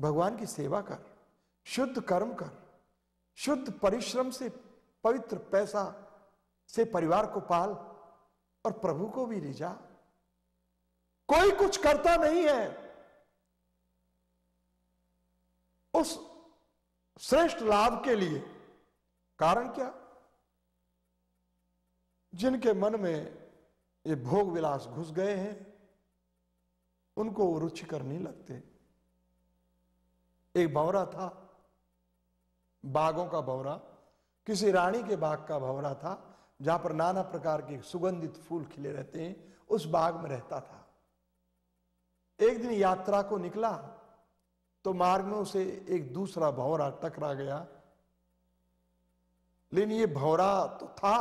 भगवान की सेवा कर शुद्ध कर्म कर शुद्ध परिश्रम से पवित्र पैसा से परिवार को पाल और प्रभु को भी रिझा कोई कुछ करता नहीं है उस श्रेष्ठ लाभ के लिए कारण क्या जिनके मन में ये भोग विलास घुस गए हैं उनको रुचि करने लगते हैं एक भौरा था बागों का भौरा किसी रानी के बाग का भवरा था जहां पर नाना प्रकार के सुगंधित फूल खिले रहते हैं उस बाग में रहता था एक दिन यात्रा को निकला तो मार्ग में उसे एक दूसरा भौरा टकरा गया लेकिन ये भौरा तो था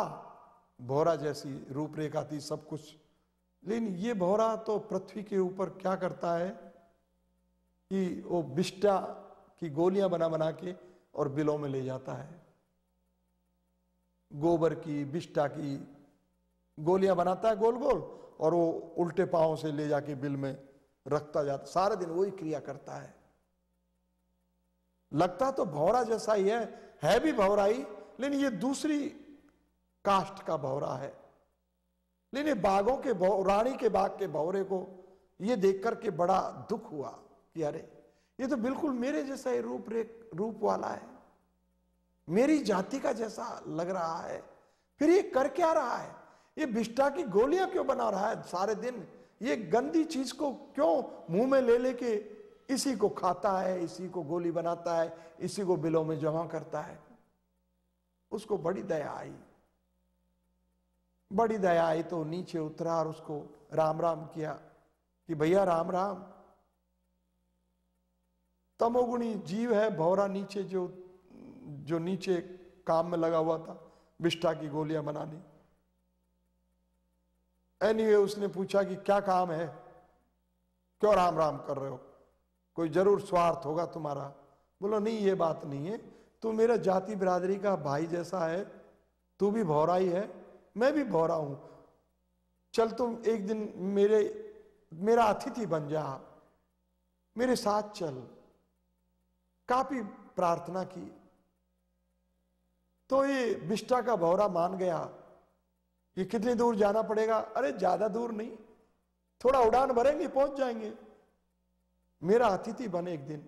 भौरा जैसी रूपरेखा थी सब कुछ लेकिन ये भौरा तो पृथ्वी के ऊपर क्या करता है कि वो बिस्टा की गोलियां बना बना के और बिलों में ले जाता है गोबर की बिष्टा की गोलियां बनाता है गोल गोल और वो उल्टे पाओ से ले जाके बिल में रखता जाता सारा दिन वही क्रिया करता है लगता तो भौरा जैसा ही है है भी भौरा ही लेकिन ये दूसरी कास्ट का भौरा है लेकिन बाघों के रानी के बाग के भौरे को ये देख करके बड़ा दुख हुआ कि अरे ये तो बिल्कुल मेरे जैसा ही रूप रेख रूप वाला है मेरी जाति का जैसा लग रहा है फिर ये कर क्या रहा है ये बिष्टा की गोलियां क्यों बना रहा है सारे दिन ये गंदी चीज को क्यों मुंह में ले लेके इसी को खाता है इसी को गोली बनाता है इसी को बिलों में जमा करता है उसको बड़ी दया आई बड़ी दया आई तो नीचे उतरा और उसको राम राम किया कि भैया राम राम तमोगुणी जीव है भौरा नीचे जो जो नीचे काम में लगा हुआ था विष्टा की गोलियां बनाने एनीवे anyway, उसने पूछा कि क्या काम है क्यों राम राम कर रहे हो कोई जरूर स्वार्थ होगा तुम्हारा बोलो नहीं ये बात नहीं है तू मेरा जाति बिरादरी का भाई जैसा है तू भी भौरा ही है मैं भी भौरा हूं चल तुम एक दिन मेरे मेरा अतिथि बन जा मेरे साथ चल काफी प्रार्थना की तो ये बिष्टा का भौरा मान गया ये कितनी दूर जाना पड़ेगा अरे ज्यादा दूर नहीं थोड़ा उड़ान भरेंगे पहुंच जाएंगे मेरा अतिथि बने एक दिन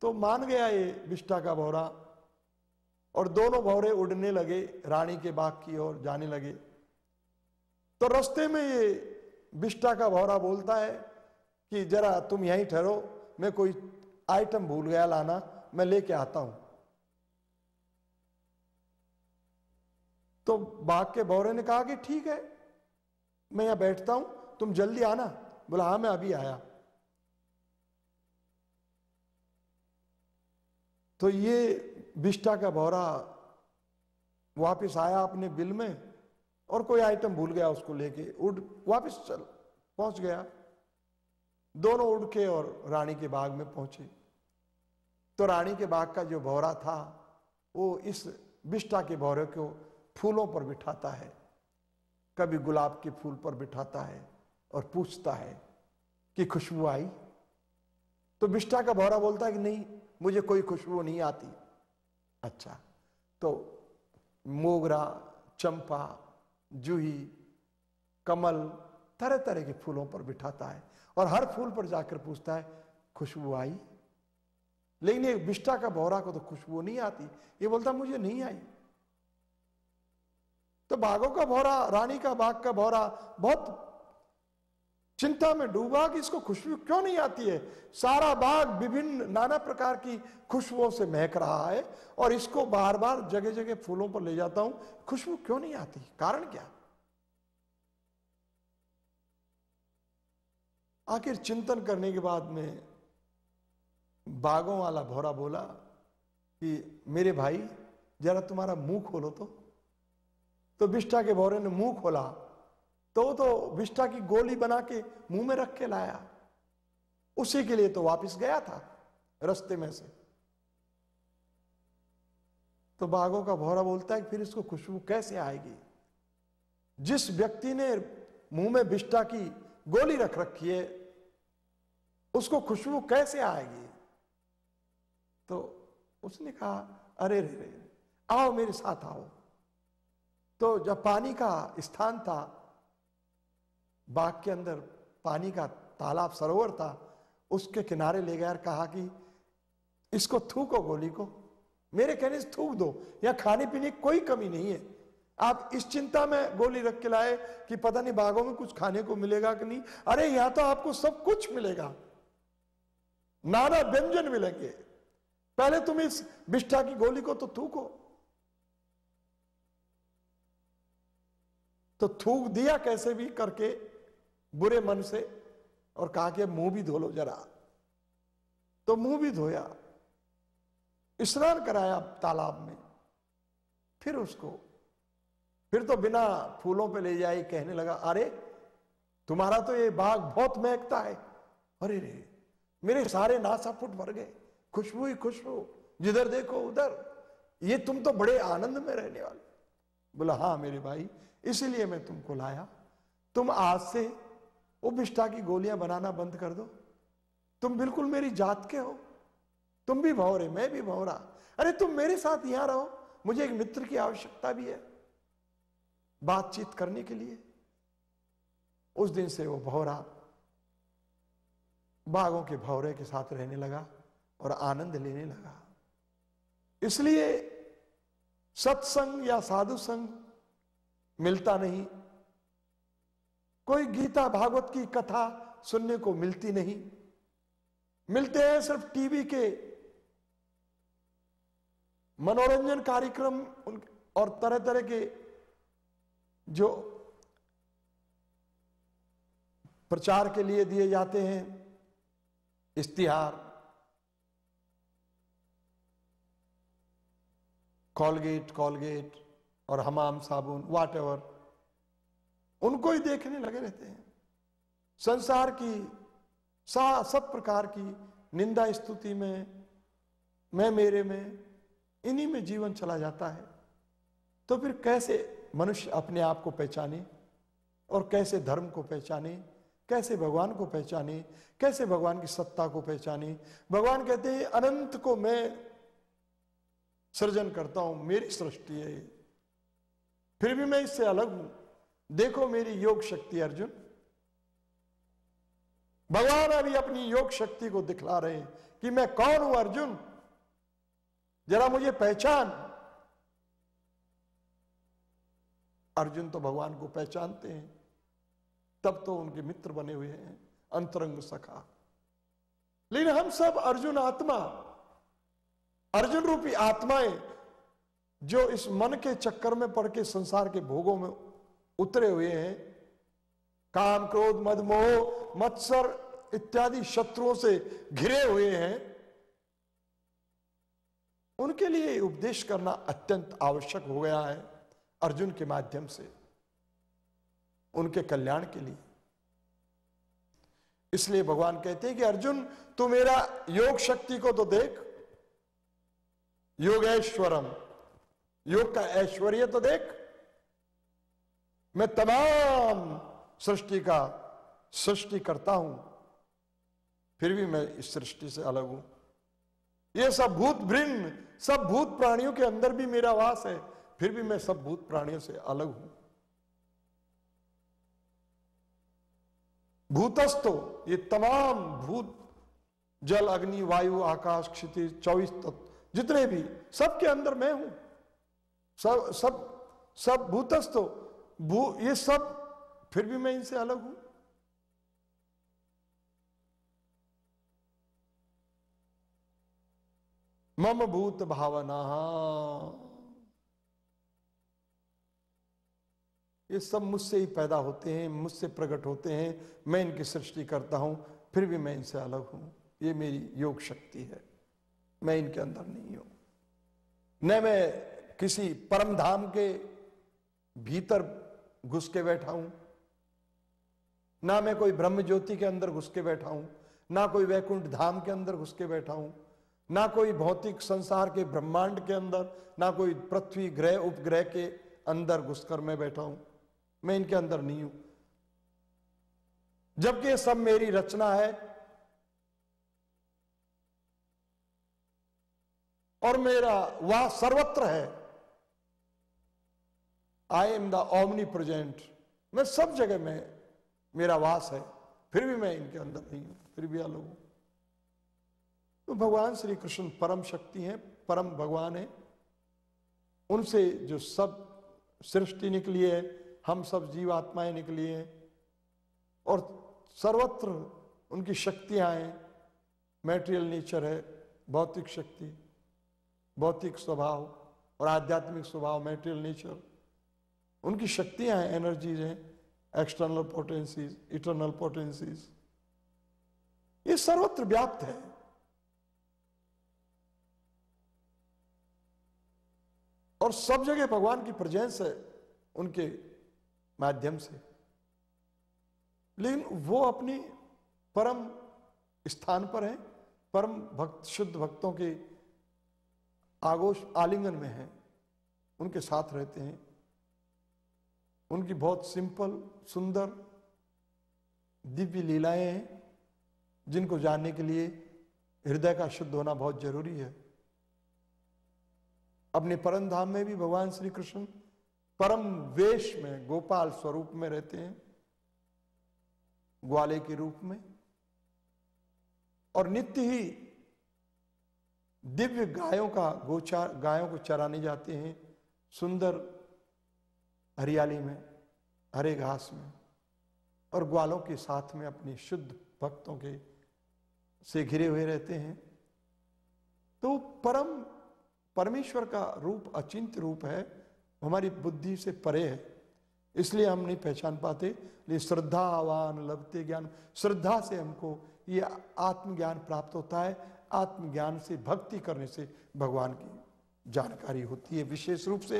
तो मान गया ये बिष्टा का भौरा और दोनों भौरे उड़ने लगे रानी के बाग की ओर जाने लगे तो रास्ते में ये बिष्टा का भौरा बोलता है कि जरा तुम यहीं ठहरो मैं कोई आइटम भूल गया लाना मैं लेके आता हूं तो बाघ के बौरे ने कहा कि ठीक है मैं यहां बैठता हूं तुम जल्दी आना बोला हाँ मैं अभी आया तो ये बिस्टा का भौरा वापस आया अपने बिल में और कोई आइटम भूल गया उसको लेके उड़ वापस चल पहुंच गया दोनों उड़ के और रानी के बाग में पहुंचे तो रानी के बाग का जो भौरा था वो इस विष्टा के भौरे को फूलों पर बिठाता है कभी गुलाब के फूल पर बिठाता है और पूछता है कि खुशबू आई तो विष्टा का भौरा बोलता है कि नहीं मुझे कोई खुशबू नहीं आती अच्छा तो मोगरा चंपा जूही कमल तरह तरह के फूलों पर बिठाता है और हर फूल पर जाकर पूछता है खुशबू आई लेकिन एक बिष्टा का भौरा को तो खुशबू नहीं आती ये बोलता मुझे नहीं आई तो बाघों का भौरा रानी का बाघ का भौरा बहुत चिंता में डूबा कि इसको खुशबू क्यों नहीं आती है सारा बाग विभिन्न नाना प्रकार की खुशबुओं से महक रहा है और इसको बार बार जगह जगह फूलों पर ले जाता हूं खुशबू क्यों नहीं आती कारण क्या आखिर चिंतन करने के बाद में बागों वाला भोरा बोला कि मेरे भाई जरा तुम्हारा मुंह खोलो तो तो बिष्टा के भौरे ने मुंह खोला तो तो बिष्टा की गोली बना के मुंह में रख के लाया उसी के लिए तो वापस गया था रस्ते में से तो बाघों का भौरा बोलता है कि फिर इसको खुशबू कैसे आएगी जिस व्यक्ति ने मुंह में बिष्टा की गोली रख रखी है उसको खुशबू कैसे आएगी तो उसने कहा अरे रे रे आओ मेरे साथ आओ तो जब पानी का स्थान था बाग के अंदर पानी का तालाब सरोवर था उसके किनारे ले गया और कहा कि इसको थूको गोली को मेरे कहने से थूक दो या खाने पीने की कोई कमी नहीं है आप इस चिंता में गोली रख के लाए कि पता नहीं बागों में कुछ खाने को मिलेगा कि नहीं अरे यहां तो आपको सब कुछ मिलेगा नाना व्यंजन मिलेंगे पहले तुम इस विष्ठा की गोली को तो थूको तो थूक दिया कैसे भी करके बुरे मन से और कहा कि मुंह भी धो लो जरा तो मुंह भी धोया स्नान कराया तालाब में फिर उसको फिर तो बिना फूलों पे ले जाए कहने लगा अरे तुम्हारा तो ये बाघ बहुत महकता है अरे रे मेरे सारे नासा फुट भर गए खुशबू ही खुशबू जिधर देखो उधर ये तुम तो बड़े आनंद में रहने वाले बोला हाँ मेरे भाई इसीलिए मैं तुमको लाया तुम आज से उपनिष्ठा की गोलियां बनाना बंद कर दो तुम बिल्कुल मेरी जात के हो तुम भी भौरे मैं भी भौरा अरे तुम मेरे साथ यहां रहो मुझे एक मित्र की आवश्यकता भी है बातचीत करने के लिए उस दिन से वो भौरा बाघों के भौरे के साथ रहने लगा और आनंद लेने लगा इसलिए सत्संग या साधु संग मिलता नहीं कोई गीता भागवत की कथा सुनने को मिलती नहीं मिलते हैं सिर्फ टीवी के मनोरंजन कार्यक्रम और तरह तरह के जो प्रचार के लिए दिए जाते हैं इश्तिहार कॉलगेट कॉलगेट और हमाम साबुन वाट उनको ही देखने लगे रहते हैं संसार की सा सब प्रकार की निंदा स्तुति में मैं मेरे में इन्हीं में जीवन चला जाता है तो फिर कैसे मनुष्य अपने आप को पहचाने और कैसे धर्म को पहचाने कैसे भगवान को पहचाने कैसे भगवान की सत्ता को पहचाने भगवान कहते हैं अनंत को मैं सृजन करता हूं मेरी सृष्टि है फिर भी मैं इससे अलग हूं देखो मेरी योग शक्ति अर्जुन भगवान अभी अपनी योग शक्ति को दिखला रहे हैं कि मैं कौन हूं अर्जुन जरा मुझे पहचान अर्जुन तो भगवान को पहचानते हैं तब तो उनके मित्र बने हुए हैं अंतरंग सखा लेकिन हम सब अर्जुन आत्मा अर्जुन रूपी आत्माएं जो इस मन के चक्कर में पड़ के संसार के भोगों में उतरे हुए हैं काम क्रोध मदमोह मत्सर इत्यादि शत्रुओं से घिरे हुए हैं उनके लिए उपदेश करना अत्यंत आवश्यक हो गया है अर्जुन के माध्यम से उनके कल्याण के लिए इसलिए भगवान कहते हैं कि अर्जुन तू मेरा योग शक्ति को तो देख योगेश्वरम योग का ऐश्वर्य तो देख मैं तमाम सृष्टि का सृष्टि करता हूं फिर भी मैं इस सृष्टि से अलग हूं ये सब भूत भिन्न सब भूत प्राणियों के अंदर भी मेरा वास है फिर भी मैं सब भूत प्राणियों से अलग हूं भूतस्तो ये तमाम भूत जल अग्नि वायु आकाश क्षिति चौबीस तत्व जितने भी सबके अंदर मैं हूं सब सब सब भूतस्थ भू ये सब फिर भी मैं इनसे अलग हूं मम भूत भावना ये सब मुझसे ही पैदा होते हैं मुझसे प्रकट होते हैं मैं इनकी सृष्टि करता हूं फिर भी मैं इनसे अलग हूं ये मेरी योग शक्ति है मैं इनके अंदर नहीं हूं न मैं किसी परम धाम के भीतर घुस के बैठा हूं ना मैं कोई ब्रह्म ज्योति के अंदर घुस के बैठा हूं ना कोई वैकुंठ धाम के अंदर घुस के बैठा हूं ना कोई भौतिक संसार के ब्रह्मांड के अंदर ना कोई पृथ्वी ग्रह उपग्रह के अंदर घुसकर मैं बैठा हूं मैं इनके अंदर नहीं हूं जबकि ये सब मेरी रचना है और मेरा वह सर्वत्र है I am the omnipresent मैं सब जगह में मेरा वास है फिर भी मैं इनके अंदर नहीं हूं फिर भी अलग हूं तो भगवान श्री कृष्ण परम शक्ति हैं परम भगवान है उनसे जो सब सृष्टि निकली है हम सब जीवात्माएं निकली हैं और सर्वत्र उनकी शक्तियां हैं मेटेरियल नेचर है भौतिक शक्ति भौतिक स्वभाव और आध्यात्मिक स्वभाव मेटेरियल नेचर उनकी शक्तियां हैं एनर्जीज हैं एक्सटर्नल पोटेंसीज इटर्नल पोटेंसीज ये सर्वत्र व्याप्त है और सब जगह भगवान की प्रजेंस है उनके माध्यम से लेकिन वो अपनी परम स्थान पर है परम भक्त शुद्ध भक्तों की आगोश आलिंगन में हैं उनके साथ रहते हैं उनकी बहुत सिंपल सुंदर दिव्य लीलाएं हैं जिनको जानने के लिए हृदय का शुद्ध होना बहुत जरूरी है अपने परम धाम में भी भगवान श्री कृष्ण परम वेश में गोपाल स्वरूप में रहते हैं ग्वाले के रूप में और नित्य ही दिव्य गायों का गोचार गायों को चराने जाते हैं सुंदर हरियाली में हरे घास में और ग्वालों के साथ में अपने शुद्ध भक्तों के से घिरे हुए रहते हैं तो परम परमेश्वर का रूप अचिंत रूप है हमारी बुद्धि से परे है इसलिए हम नहीं पहचान पाते लेकिन श्रद्धा आवान लभते ज्ञान श्रद्धा से हमको ये आत्मज्ञान प्राप्त होता है आत्मज्ञान से भक्ति करने से भगवान की जानकारी होती है विशेष रूप से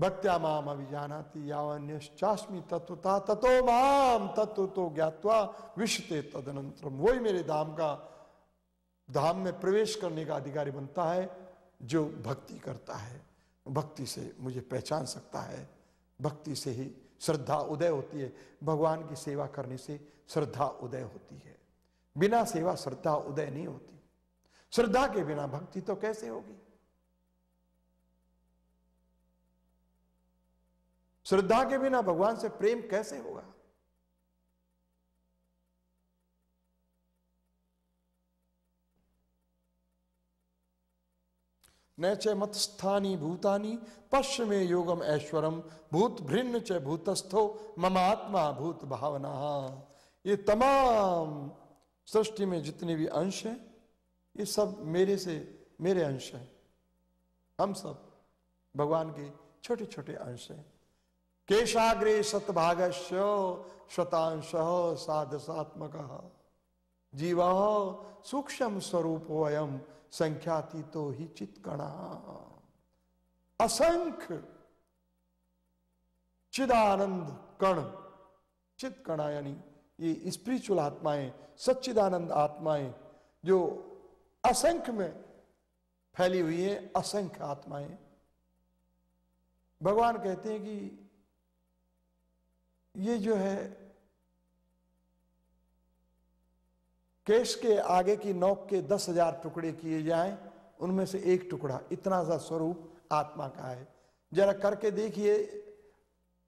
भक्त्या माम अभिजानाती यावन्यश्चास्मी तत्वता ततो माम तत्व तो ज्ञातवा विश्वते तदनंतरम वही मेरे धाम का धाम में प्रवेश करने का अधिकारी बनता है जो भक्ति करता है भक्ति से मुझे पहचान सकता है भक्ति से ही श्रद्धा उदय होती है भगवान की सेवा करने से श्रद्धा उदय होती है बिना सेवा श्रद्धा उदय नहीं होती श्रद्धा के बिना भक्ति तो कैसे होगी श्रद्धा के बिना भगवान से प्रेम कैसे होगा नैच मत स्थानी भूतानी पश्चिम योगम ऐश्वरम भूत भिन्न च भूतस्थो मम आत्मा भूत भावना ये तमाम सृष्टि में जितने भी अंश हैं ये सब मेरे से मेरे अंश हैं हम सब भगवान के छोटे छोटे अंश हैं केशाग्रे सतभागश शतांश साधसात्मक जीव सूक्ष्म स्वरूप अयम संख्याति तो ही चित असंख्य चिदानंद कण चित्कणा यानी ये स्पिरिचुअल आत्माएं सच्चिदानंद आत्माएं जो असंख्य में फैली हुई है असंख्य आत्माएं भगवान कहते हैं कि ये जो है केश के आगे की नोक के दस हजार टुकड़े किए जाएं उनमें से एक टुकड़ा इतना सा स्वरूप आत्मा का है जरा करके देखिए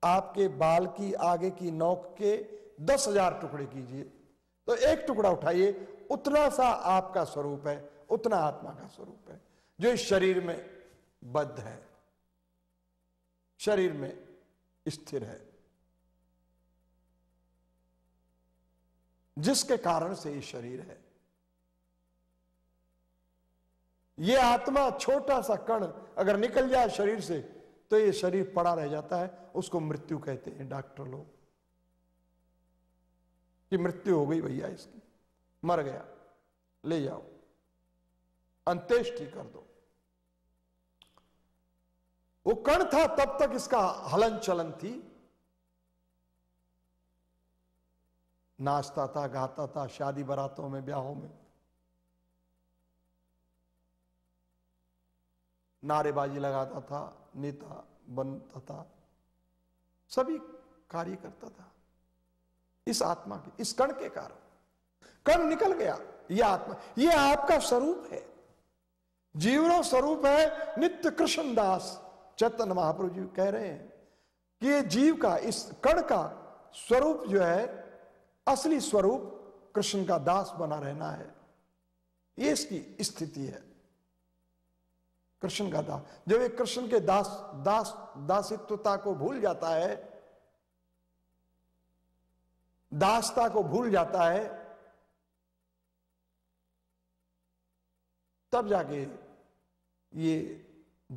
आपके बाल की आगे की नोक के दस हजार टुकड़े कीजिए तो एक टुकड़ा उठाइए उतना सा आपका स्वरूप है उतना आत्मा का स्वरूप है जो इस शरीर में बद्ध है शरीर में स्थिर है जिसके कारण से ये शरीर है ये आत्मा छोटा सा कण अगर निकल जाए शरीर से तो ये शरीर पड़ा रह जाता है उसको मृत्यु कहते हैं डॉक्टर लोग कि मृत्यु हो गई भैया इसकी मर गया ले जाओ अंत्येष्टि कर दो वो कण था तब तक इसका हलन चलन थी नाचता था गाता था शादी बरातों में ब्याहों में नारेबाजी लगाता था नेता बनता था सभी कार्य करता था इस आत्मा के इस कण के कारण कण निकल गया यह आत्मा यह आपका स्वरूप है जीवनो स्वरूप है नित्य कृष्ण दास चैतन महाप्रभु जी कह रहे हैं कि ये जीव का इस कण का स्वरूप जो है असली स्वरूप कृष्ण का दास बना रहना है ये इसकी स्थिति है कृष्ण का दास जब एक कृष्ण के दास दास दासित्वता को भूल जाता है दास्ता को भूल जाता है तब जाके ये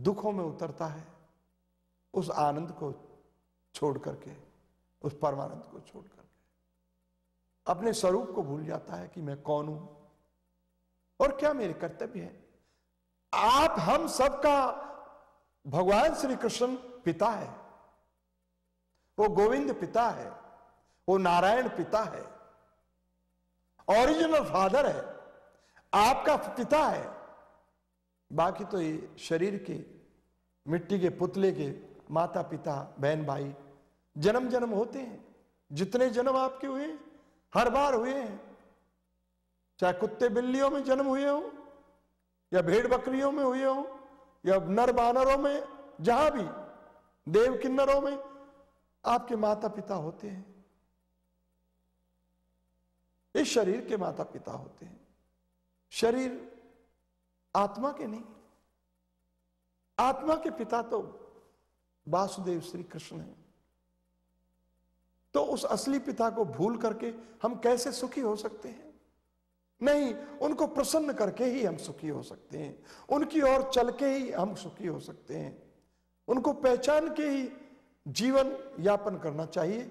दुखों में उतरता है उस आनंद को छोड़ करके उस परमानंद को छोड़ करके अपने स्वरूप को भूल जाता है कि मैं कौन हूं और क्या मेरे कर्तव्य है आप हम सबका भगवान श्री कृष्ण पिता है वो गोविंद पिता है वो नारायण पिता है ओरिजिनल फादर है आपका पिता है बाकी तो ये शरीर के मिट्टी के पुतले के माता पिता बहन भाई जन्म जन्म होते हैं जितने जन्म आपके हुए हर बार हुए हैं चाहे कुत्ते बिल्लियों में जन्म हुए हो या भेड़ बकरियों में हुए हो या नर बानरों में जहां भी देव किन्नरों में आपके माता पिता होते हैं ये शरीर के माता पिता होते हैं शरीर आत्मा के नहीं आत्मा के पिता तो वासुदेव श्री कृष्ण हैं तो उस असली पिता को भूल करके हम कैसे सुखी हो सकते हैं नहीं उनको प्रसन्न करके ही हम सुखी हो सकते हैं उनकी ओर चल के ही हम सुखी हो सकते हैं उनको पहचान के ही जीवन यापन करना चाहिए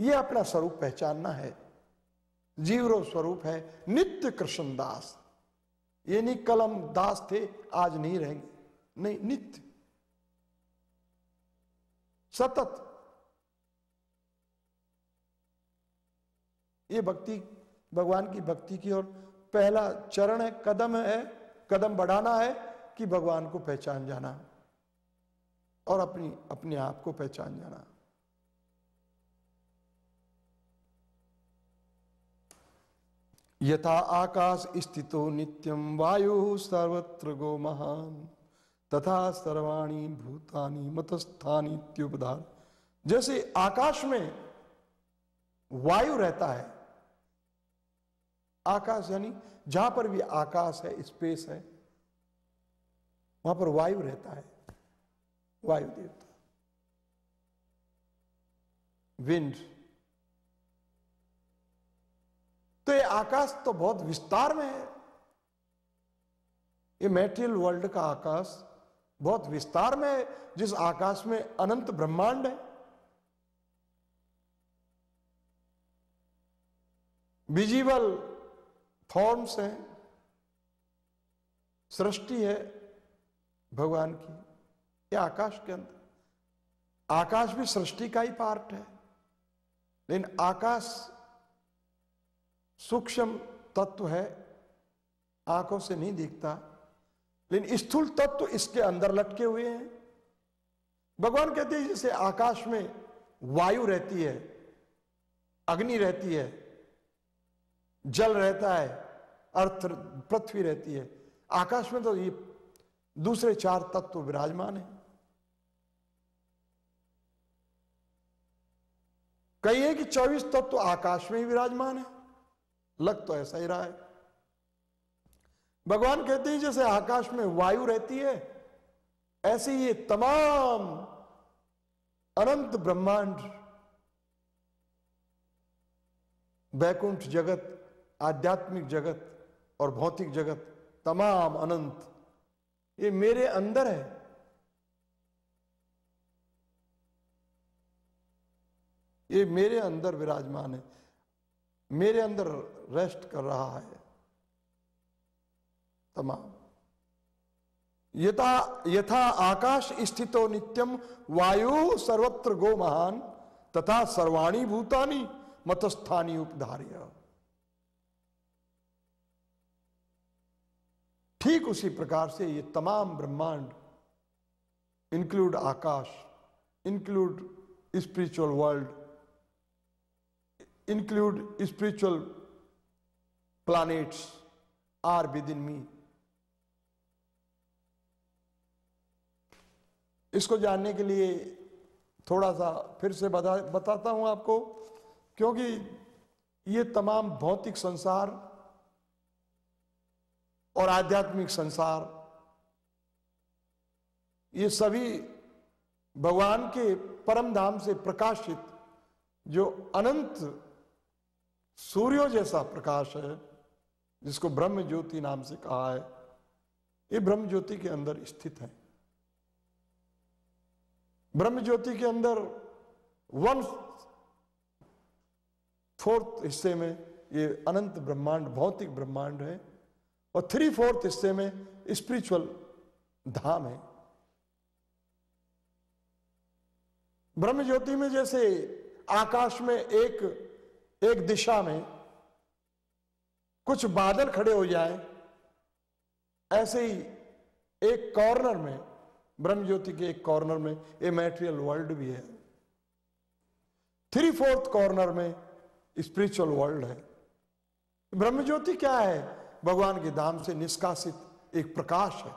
यह अपना स्वरूप पहचानना है जीवरो स्वरूप है नित्य कृष्ण दास ये नहीं कलम दास थे आज नहीं रहेंगे नहीं नित्य सतत ये भक्ति भगवान की भक्ति की और पहला चरण है कदम है कदम बढ़ाना है कि भगवान को पहचान जाना और अपनी अपने आप को पहचान जाना यथा आकाश स्थितो नित्यम वायु सर्वत्र गो महान तथा सर्वाणी भूतानी मतस्थानी त्युपधार जैसे आकाश में वायु रहता है आकाश यानी जहां पर भी आकाश है स्पेस है वहां पर वायु रहता है वायु देवता विंड तो ये आकाश तो बहुत विस्तार में है ये मेटेरियल वर्ल्ड का आकाश बहुत विस्तार में है जिस आकाश में अनंत ब्रह्मांड है विजिबल फॉर्म्स हैं सृष्टि है भगवान की यह आकाश के अंदर आकाश भी सृष्टि का ही पार्ट है लेकिन आकाश सूक्ष्म तत्व है आंखों से नहीं दिखता लेकिन स्थूल तत्व इसके अंदर लटके हुए हैं भगवान कहते हैं जैसे आकाश में वायु रहती है अग्नि रहती है जल रहता है अर्थ पृथ्वी रहती है आकाश में तो ये दूसरे चार तत्व विराजमान है कहिए कि 24 तत्व आकाश में ही विराजमान है लग तो ऐसा ही रहा है भगवान कहते हैं जैसे आकाश में वायु रहती है ऐसे ये तमाम अनंत ब्रह्मांड बैकुंठ जगत आध्यात्मिक जगत और भौतिक जगत तमाम अनंत ये मेरे अंदर है ये मेरे अंदर विराजमान है मेरे अंदर रेस्ट कर रहा है तमाम यथा यथा आकाश स्थितो नित्यम वायु सर्वत्र गो महान तथा सर्वाणी भूतानी मतस्थानी उपधार्य ठीक उसी प्रकार से ये तमाम ब्रह्मांड इंक्लूड आकाश include spiritual world include spiritual planets are within me. इसको जानने के लिए थोड़ा सा फिर से बता बताता हूं आपको क्योंकि ये तमाम भौतिक संसार और आध्यात्मिक संसार ये सभी भगवान के परम धाम से प्रकाशित जो अनंत सूर्य जैसा प्रकाश है जिसको ब्रह्म ज्योति नाम से कहा है ये ब्रह्म ज्योति के अंदर स्थित है ब्रह्म ज्योति के अंदर वन फोर्थ हिस्से में ये अनंत ब्रह्मांड भौतिक ब्रह्मांड है और थ्री फोर्थ हिस्से में स्पिरिचुअल धाम है ब्रह्म ज्योति में जैसे आकाश में एक एक दिशा में कुछ बादल खड़े हो जाए ऐसे ही एक कॉर्नर में ब्रह्म ज्योति के एक कॉर्नर में ए मैटेरियल वर्ल्ड भी है थ्री फोर्थ कॉर्नर में स्पिरिचुअल वर्ल्ड है ब्रह्म ज्योति क्या है भगवान के धाम से निष्कासित एक प्रकाश है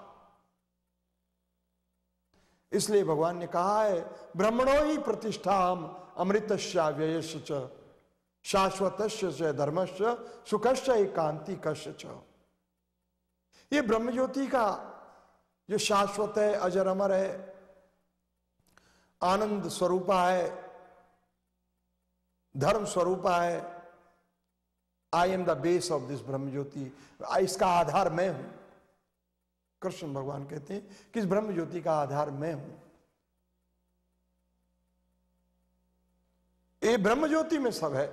इसलिए भगवान ने कहा है ब्रह्मणो ही प्रतिष्ठा अमृत व्ययश शाश्वत से सुखश्च सुखस्य एकांति कश्य च ये ब्रह्म ज्योति का जो शाश्वत है अजर अमर है आनंद स्वरूपा है धर्म स्वरूपा है I am the base of this ब्रह्म ज्योति इसका आधार मैं हूं कृष्ण भगवान कहते हैं कि इस ब्रह्म ज्योति का आधार मैं हूं ये ब्रह्म ज्योति में सब है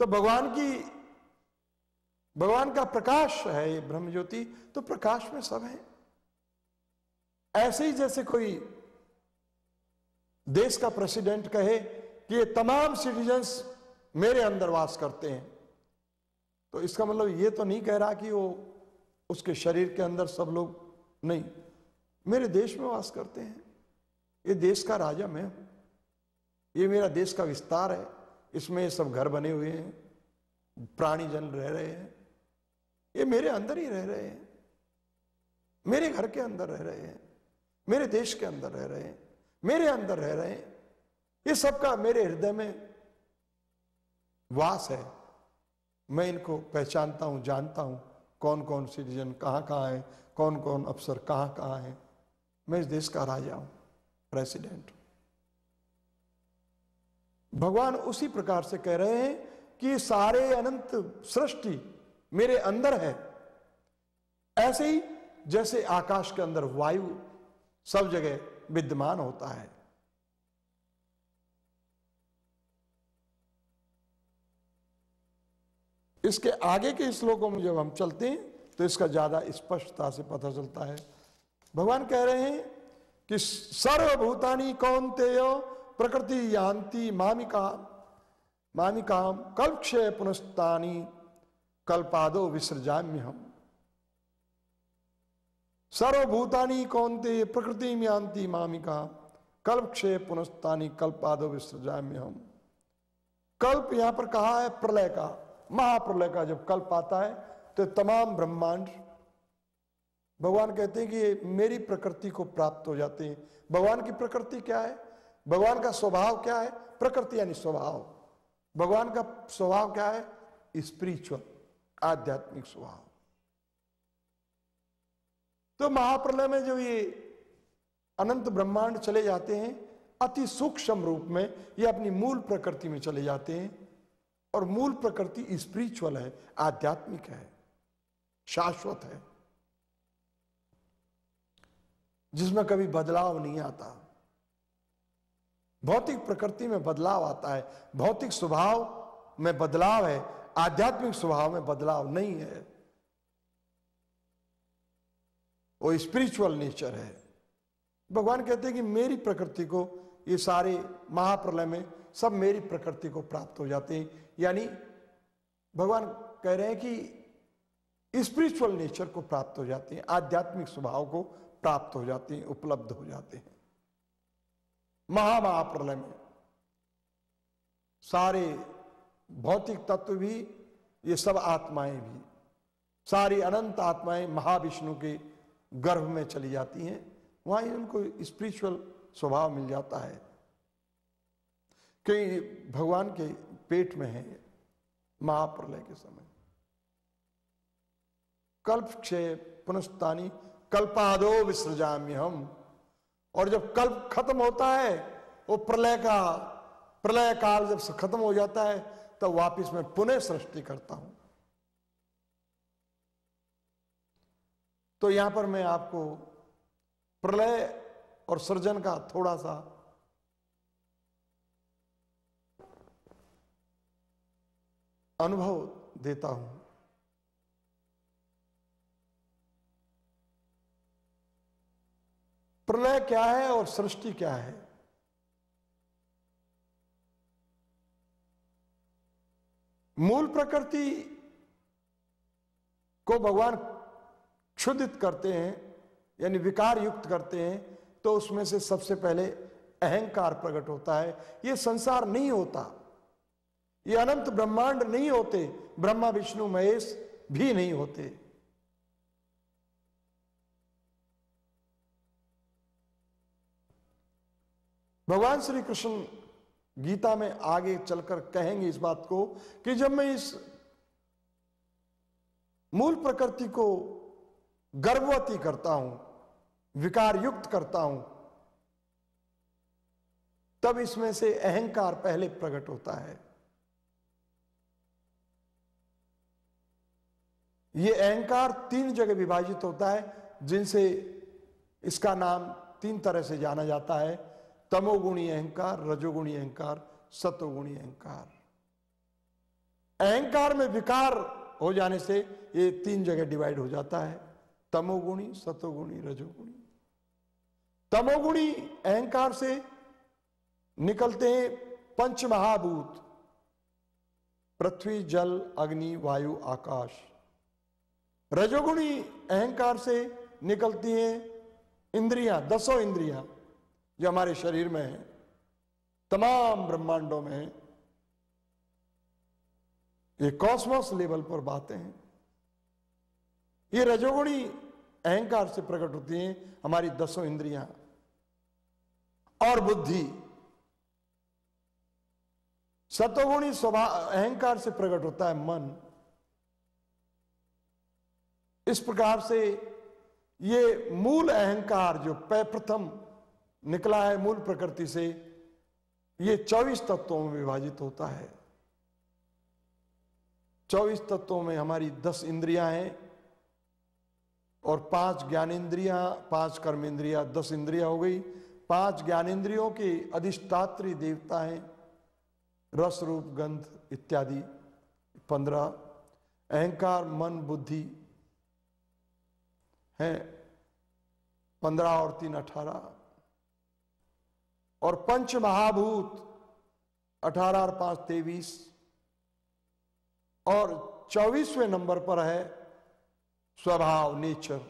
तो भगवान की भगवान का प्रकाश है ये ब्रह्म ज्योति तो प्रकाश में सब है ऐसे ही जैसे कोई देश का प्रेसिडेंट कहे कि ये तमाम सिटीजन्स मेरे अंदर वास करते हैं तो इसका मतलब ये तो नहीं कह रहा कि वो उसके शरीर के अंदर सब लोग नहीं मेरे देश में वास करते हैं ये देश का राजा मैं हूं ये मेरा देश का विस्तार है इसमें सब घर बने हुए हैं प्राणी जन रह रहे हैं ये मेरे अंदर ही रह रहे हैं मेरे घर के अंदर रह रहे हैं मेरे देश के अंदर रह रहे हैं मेरे अंदर रह रहे हैं ये सबका मेरे हृदय में वास है मैं इनको पहचानता हूं जानता हूं कौन कौन सिटीजन कहाँ कहाँ है कौन कौन अफसर कहाँ कहाँ है मैं इस देश का राजा हूं प्रेसिडेंट भगवान उसी प्रकार से कह रहे हैं कि सारे अनंत सृष्टि मेरे अंदर है ऐसे ही जैसे आकाश के अंदर वायु सब जगह विद्यमान होता है इसके आगे के श्लोकों में जब हम चलते हैं तो इसका ज्यादा स्पष्टता से पता चलता है भगवान कह रहे हैं कि सर्वभूतानी कौन ते प्रकृति यान्ति मामिका मामिकाम कल्पक्षय पुनस्तानी कल्पादो विसृजाम्य हम सर्वभूतानी कौनते प्रकृति यान्ति मामिका कल्पक्षय पुनस्तानी कल्पादो विसृजाम्य हम कल्प यहां पर कहा है प्रलय का महाप्रलय का जब कल्प आता है तो तमाम ब्रह्मांड भगवान कहते हैं कि मेरी प्रकृति को प्राप्त हो जाते हैं भगवान की प्रकृति क्या है भगवान का स्वभाव क्या है प्रकृति यानी स्वभाव भगवान का स्वभाव क्या है स्पिरिचुअल आध्यात्मिक स्वभाव तो महाप्रलय में जो ये अनंत ब्रह्मांड चले जाते हैं अति सूक्ष्म रूप में ये अपनी मूल प्रकृति में चले जाते हैं और मूल प्रकृति स्पिरिचुअल है आध्यात्मिक है शाश्वत है जिसमें कभी बदलाव नहीं आता भौतिक प्रकृति में बदलाव आता है भौतिक स्वभाव में बदलाव है आध्यात्मिक स्वभाव में बदलाव नहीं है वो स्पिरिचुअल नेचर है भगवान कहते हैं कि मेरी प्रकृति को ये सारे महाप्रलय में सब मेरी प्रकृति को प्राप्त हो जाते हैं यानी भगवान कह रहे हैं कि स्पिरिचुअल नेचर को प्राप्त हो जाते हैं आध्यात्मिक स्वभाव को प्राप्त हो जाते हैं उपलब्ध हो जाते हैं महामहाप्रलय में सारे भौतिक तत्व भी ये सब आत्माएं भी सारी अनंत आत्माएं महाविष्णु के गर्भ में चली जाती हैं वहां उनको स्पिरिचुअल स्वभाव मिल जाता है कई भगवान के पेट में है महाप्रलय के समय कल्प क्षय पुनस्तानी कल्पादो विसृजाम्य हम और जब कल्प खत्म होता है वो प्रलय का प्रलय काल जब खत्म हो जाता है तब तो वापिस मैं पुनः सृष्टि करता हूं तो यहां पर मैं आपको प्रलय और सृजन का थोड़ा सा अनुभव देता हूं प्रलय क्या है और सृष्टि क्या है मूल प्रकृति को भगवान क्षुदित करते हैं यानी विकार युक्त करते हैं तो उसमें से सबसे पहले अहंकार प्रकट होता है यह संसार नहीं होता ये अनंत ब्रह्मांड नहीं होते ब्रह्मा विष्णु महेश भी नहीं होते भगवान श्री कृष्ण गीता में आगे चलकर कहेंगे इस बात को कि जब मैं इस मूल प्रकृति को गर्भवती करता हूं विकार युक्त करता हूं तब इसमें से अहंकार पहले प्रकट होता है यह अहंकार तीन जगह विभाजित होता है जिनसे इसका नाम तीन तरह से जाना जाता है तमोगुणी अहंकार रजोगुणी अहंकार सतोगुणी अहंकार अहंकार में विकार हो जाने से ये तीन जगह डिवाइड हो जाता है तमोगुणी सतोगुणी रजोगुणी तमोगुणी अहंकार से निकलते हैं पंच महाभूत पृथ्वी जल अग्नि वायु आकाश रजोगुणी अहंकार से निकलती हैं इंद्रियां दसों इंद्रियां जो हमारे शरीर में है तमाम ब्रह्मांडों में ये कॉस्मोस लेवल पर बातें हैं ये रजोगुणी अहंकार से प्रकट होती हैं हमारी दसों इंद्रियां और बुद्धि सतोगुणी स्वभाव अहंकार से प्रकट होता है मन इस प्रकार से ये मूल अहंकार जो प्रथम निकला है मूल प्रकृति से ये चौबीस तत्वों में विभाजित होता है चौबीस तत्वों में हमारी दस इंद्रियां हैं और पांच ज्ञानेन्द्रियां पांच इंद्रिया दस इंद्रियां हो गई पांच ज्ञानेन्द्रियों के अधिष्ठात्री देवता हैं रस रूप गंध इत्यादि पंद्रह अहंकार मन बुद्धि है पंद्रह और तीन अठारह और पंच महाभूत अठारह और पांच तेवीस और चौबीसवें नंबर पर है स्वभाव नेचर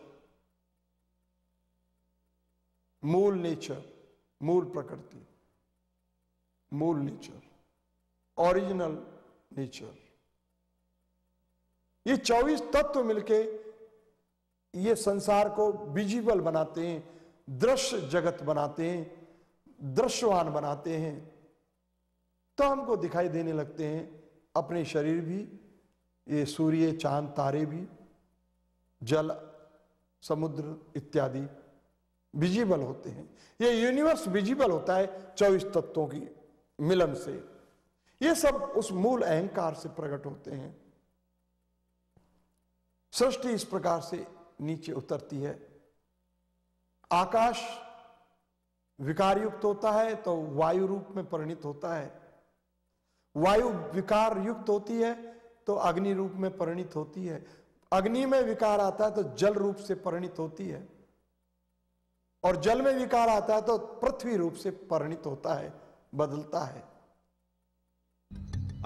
मूल नेचर मूल प्रकृति मूल नेचर ओरिजिनल नेचर ये चौबीस तत्व मिलके ये संसार को विजिबल बनाते हैं दृश्य जगत बनाते हैं दृश्यवान बनाते हैं तो हमको दिखाई देने लगते हैं अपने शरीर भी ये सूर्य चांद तारे भी जल समुद्र इत्यादि विजिबल होते हैं ये यूनिवर्स विजिबल होता है चौबीस तत्वों की मिलन से ये सब उस मूल अहंकार से प्रकट होते हैं सृष्टि इस प्रकार से नीचे उतरती है आकाश विकार युक्त होता है तो वायु रूप में परिणित होता है वायु विकार युक्त होती है तो अग्नि रूप में परिणित होती है अग्नि में विकार आता है तो जल रूप से परिणित होती है और जल में विकार आता है तो पृथ्वी रूप से परिणित होता है बदलता है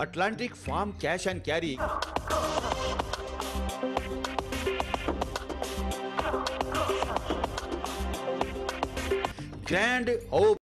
Atlantic farm cash and carry stand open.